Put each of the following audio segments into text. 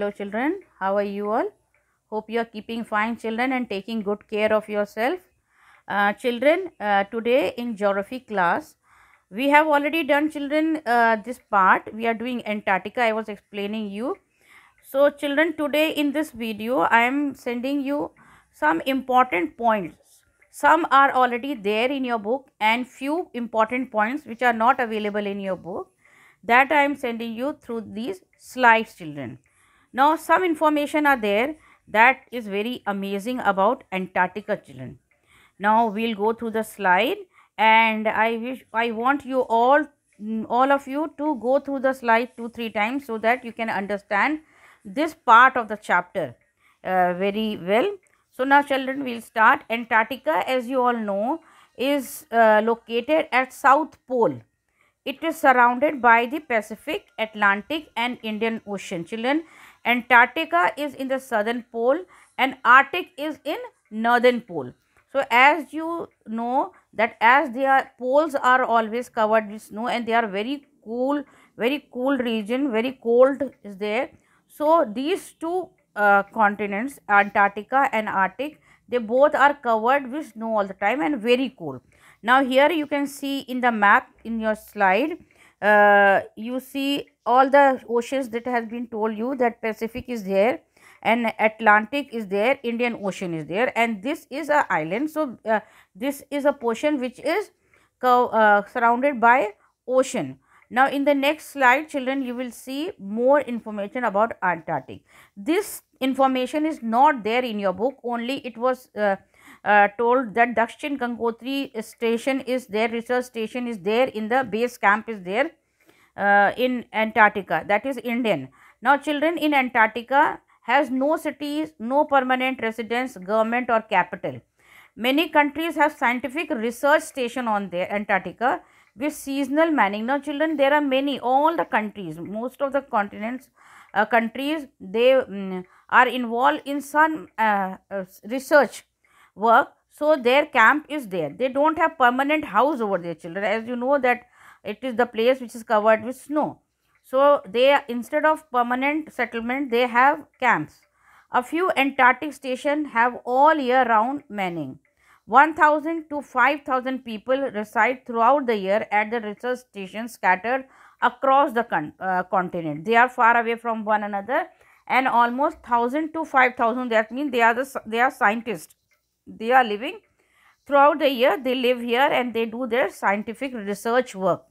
Hello children, how are you all? Hope you are keeping fine children and taking good care of yourself. Uh, children, uh, today in geography class, we have already done children uh, this part. We are doing Antarctica, I was explaining you. So children, today in this video, I am sending you some important points. Some are already there in your book and few important points which are not available in your book that I am sending you through these slides children. Now, some information are there that is very amazing about Antarctica children. Now, we'll go through the slide and I wish I want you all all of you to go through the slide two three times so that you can understand this part of the chapter uh, very well. So now children we'll start Antarctica as you all know is uh, located at South Pole. It is surrounded by the Pacific, Atlantic and Indian Ocean. Children Antarctica is in the southern pole and Arctic is in northern pole. So, as you know that as are poles are always covered with snow and they are very cool, very cool region, very cold is there. So, these two uh, continents Antarctica and Arctic they both are covered with snow all the time and very cool. Now, here you can see in the map in your slide uh, you see all the oceans that has been told you that Pacific is there and Atlantic is there, Indian Ocean is there and this is a island. So, uh, this is a portion which is uh, surrounded by ocean. Now, in the next slide children you will see more information about Antarctic. This information is not there in your book only it was uh, uh, told that Dakshin Gangotri station is there, research station is there in the base camp is there uh, in Antarctica, that is Indian. Now, children in Antarctica has no cities, no permanent residence, government or capital. Many countries have scientific research station on their Antarctica with seasonal manning. Now, children, there are many, all the countries, most of the continents, uh, countries, they um, are involved in some uh, uh, research work so their camp is there they don't have permanent house over their children as you know that it is the place which is covered with snow so they instead of permanent settlement they have camps a few antarctic stations have all year round manning 1000 to 5000 people reside throughout the year at the research stations scattered across the con uh, continent they are far away from one another and almost 1000 to 5000 that means they are the they are scientists they are living throughout the year they live here and they do their scientific research work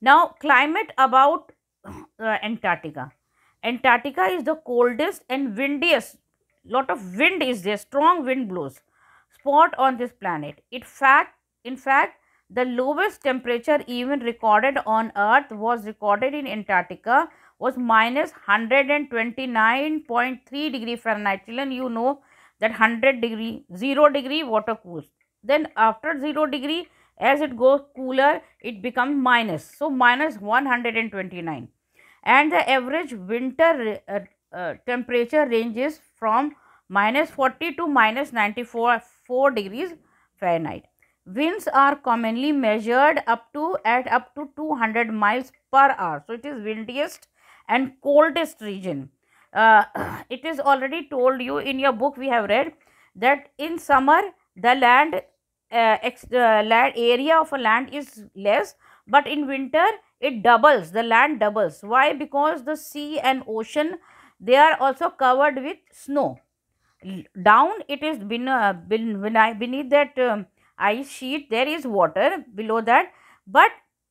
now climate about uh, antarctica antarctica is the coldest and windiest lot of wind is there strong wind blows spot on this planet it fact in fact the lowest temperature even recorded on earth was recorded in antarctica was minus 129.3 degree fahrenheit and you know that 100 degree, 0 degree water cools. Then after 0 degree as it goes cooler it becomes minus. So, minus 129 and the average winter uh, uh, temperature ranges from minus 40 to minus 94 4 degrees Fahrenheit. Winds are commonly measured up to at up to 200 miles per hour. So, it is windiest and coldest region uh, it is already told you in your book we have read that in summer the land uh, ex, uh, land area of a land is less but in winter it doubles the land doubles why because the sea and ocean they are also covered with snow down it is been, uh, been, uh, beneath that um, ice sheet there is water below that but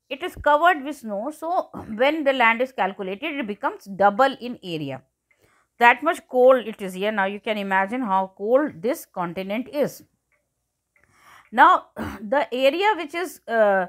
it is covered with snow so when the land is calculated it becomes double in area that much cold it is here. Now you can imagine how cold this continent is. Now the area which is uh,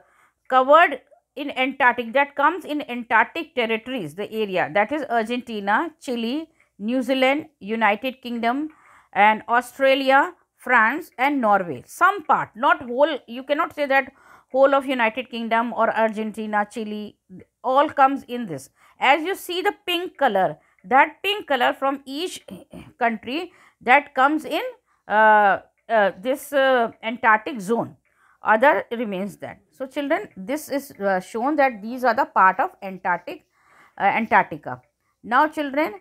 covered in Antarctic that comes in Antarctic territories, the area that is Argentina, Chile, New Zealand, United Kingdom and Australia, France and Norway. Some part, not whole, you cannot say that whole of United Kingdom or Argentina, Chile, all comes in this. As you see the pink color, that pink color from each eh, eh, country that comes in uh, uh, this uh, Antarctic zone other remains that. So children this is uh, shown that these are the part of Antarctic uh, Antarctica. Now children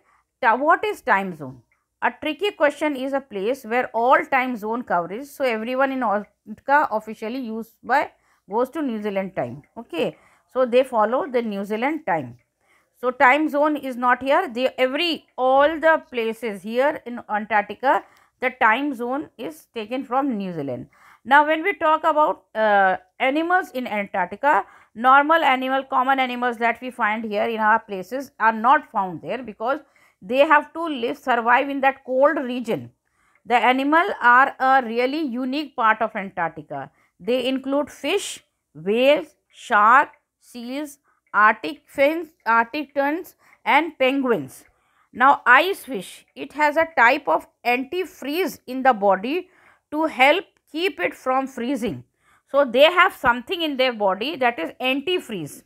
what is time zone? A tricky question is a place where all time zone coverage so everyone in Antarctica officially used by goes to New Zealand time okay. So they follow the New Zealand time. So time zone is not here. The every all the places here in Antarctica, the time zone is taken from New Zealand. Now when we talk about uh, animals in Antarctica, normal animal, common animals that we find here in our places are not found there because they have to live, survive in that cold region. The animal are a really unique part of Antarctica. They include fish, whales, shark, seals, Arctic fins, Arctic terns and penguins. Now ice fish, it has a type of antifreeze in the body to help keep it from freezing. So they have something in their body that is antifreeze.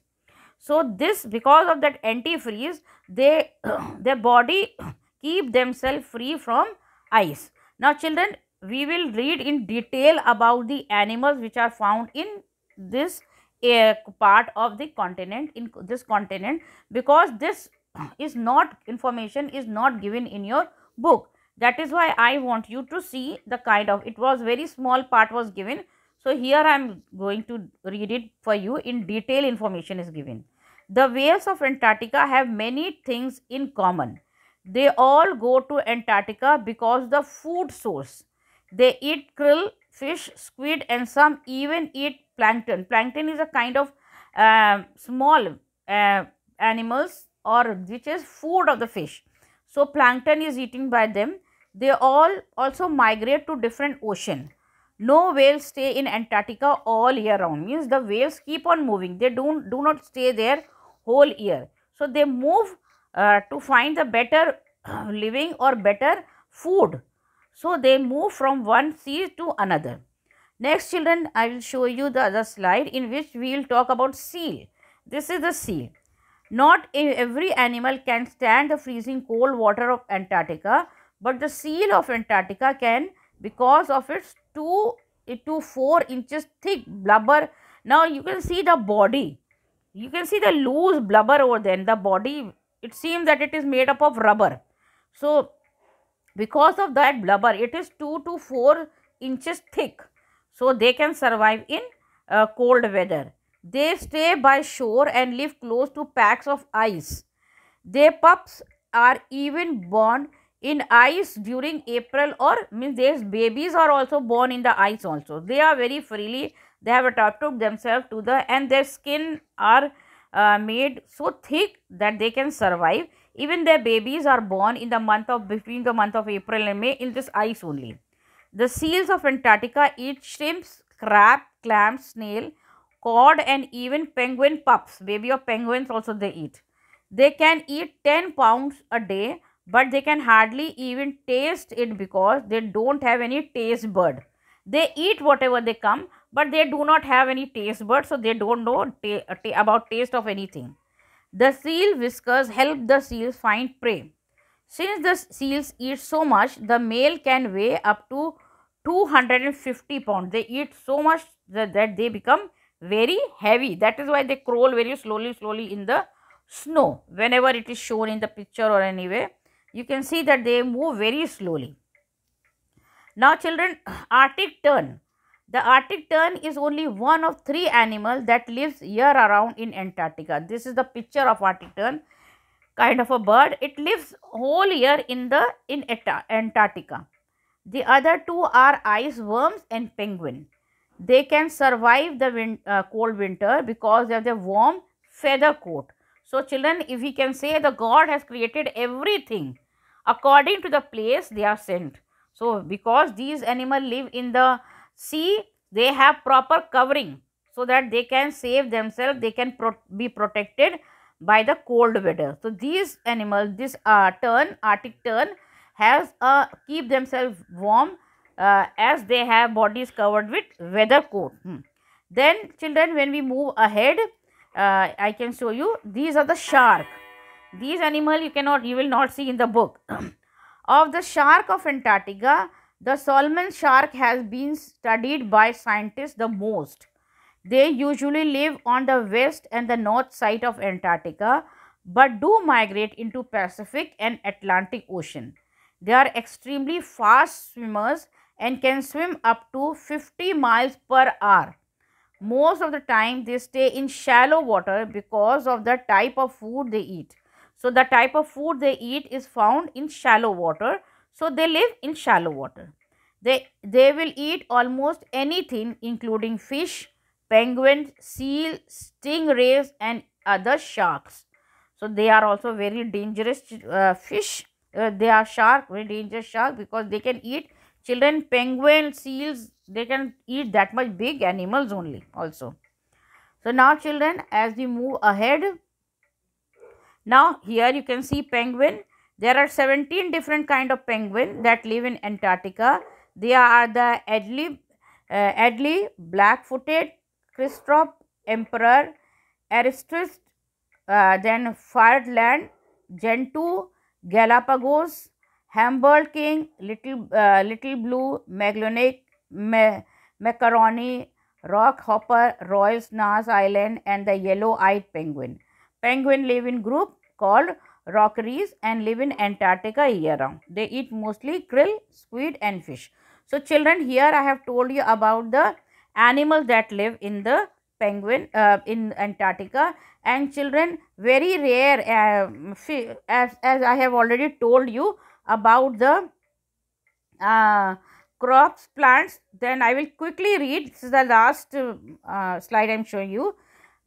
So this because of that antifreeze, they their body keep themselves free from ice. Now children, we will read in detail about the animals which are found in this a part of the continent in this continent because this is not information is not given in your book that is why i want you to see the kind of it was very small part was given so here i am going to read it for you in detail information is given the whales of antarctica have many things in common they all go to antarctica because the food source they eat krill fish squid and some even eat plankton. Plankton is a kind of uh, small uh, animals or which is food of the fish. So, plankton is eaten by them. They all also migrate to different ocean. No whales stay in Antarctica all year round. Means the whales keep on moving. They don't do not stay there whole year. So, they move uh, to find the better living or better food. So, they move from one sea to another. Next children, I will show you the other slide in which we will talk about seal. This is the seal. Not every animal can stand the freezing cold water of Antarctica, but the seal of Antarctica can because of its 2 eh, to 4 inches thick blubber. Now you can see the body. You can see the loose blubber over there. The body, it seems that it is made up of rubber. So because of that blubber, it is 2 to 4 inches thick so they can survive in uh, cold weather. They stay by shore and live close to packs of ice. Their pups are even born in ice during April or means their babies are also born in the ice also. They are very freely, they have adapted themselves to the and their skin are uh, made so thick that they can survive. Even their babies are born in the month of between the month of April and May in this ice only. The seals of Antarctica eat shrimps, crab, clams, snail, cod and even penguin pups. Baby of penguins also they eat. They can eat 10 pounds a day but they can hardly even taste it because they don't have any taste bud. They eat whatever they come but they do not have any taste bud so they don't know ta uh, about taste of anything. The seal whiskers help the seals find prey. Since the seals eat so much, the male can weigh up to 250 pounds. They eat so much that, that they become very heavy. That is why they crawl very slowly, slowly in the snow. Whenever it is shown in the picture or anywhere, you can see that they move very slowly. Now children, Arctic tern. The Arctic tern is only one of three animals that lives year around in Antarctica. This is the picture of Arctic tern kind of a bird. It lives whole year in the in Antarctica. The other two are ice worms and penguin. They can survive the win uh, cold winter because they have a warm feather coat. So, children, if we can say the God has created everything according to the place they are sent. So, because these animals live in the sea, they have proper covering so that they can save themselves, they can pro be protected by the cold weather. So, these animals, this uh, tern, Arctic tern, has a keep themselves warm uh, as they have bodies covered with weather coat. Hmm. Then children when we move ahead uh, I can show you these are the shark. These animal you cannot you will not see in the book. of the shark of Antarctica the Solomon shark has been studied by scientists the most. They usually live on the west and the north side of Antarctica but do migrate into Pacific and Atlantic Ocean. They are extremely fast swimmers and can swim up to 50 miles per hour. Most of the time they stay in shallow water because of the type of food they eat. So, the type of food they eat is found in shallow water. So, they live in shallow water. They, they will eat almost anything including fish, penguins, seal, stingrays and other sharks. So, they are also very dangerous uh, fish uh, they are shark very dangerous shark because they can eat children penguin seals they can eat that much big animals only also so now children as we move ahead now here you can see penguin there are 17 different kind of penguin that live in antarctica they are the adlib uh, black footed Christop emperor aristus uh, then fireland gentoo Galapagos, Humboldt King, Little, uh, Little Blue, Magellanic, Ma Macaroni, Rock Hopper, Royal Snars Island and the Yellow-Eyed Penguin. Penguin live in group called rockeries and live in Antarctica year round. They eat mostly krill, squid and fish. So children here I have told you about the animals that live in the penguin uh, in Antarctica and children very rare uh, as, as I have already told you about the uh, crops plants then I will quickly read this is the last uh, uh slide I am showing you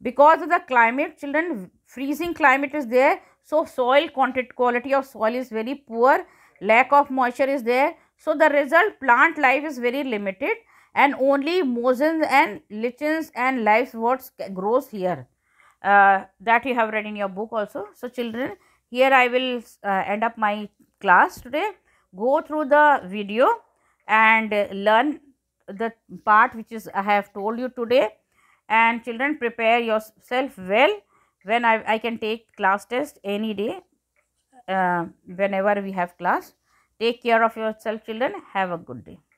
because of the climate children freezing climate is there so soil quality of soil is very poor lack of moisture is there so the result plant life is very limited and only mosins and lichens and livestock grows here uh, that you have read in your book also. So, children, here I will uh, end up my class today. Go through the video and learn the part which is I have told you today. And children, prepare yourself well when I, I can take class test any day uh, whenever we have class. Take care of yourself children. Have a good day.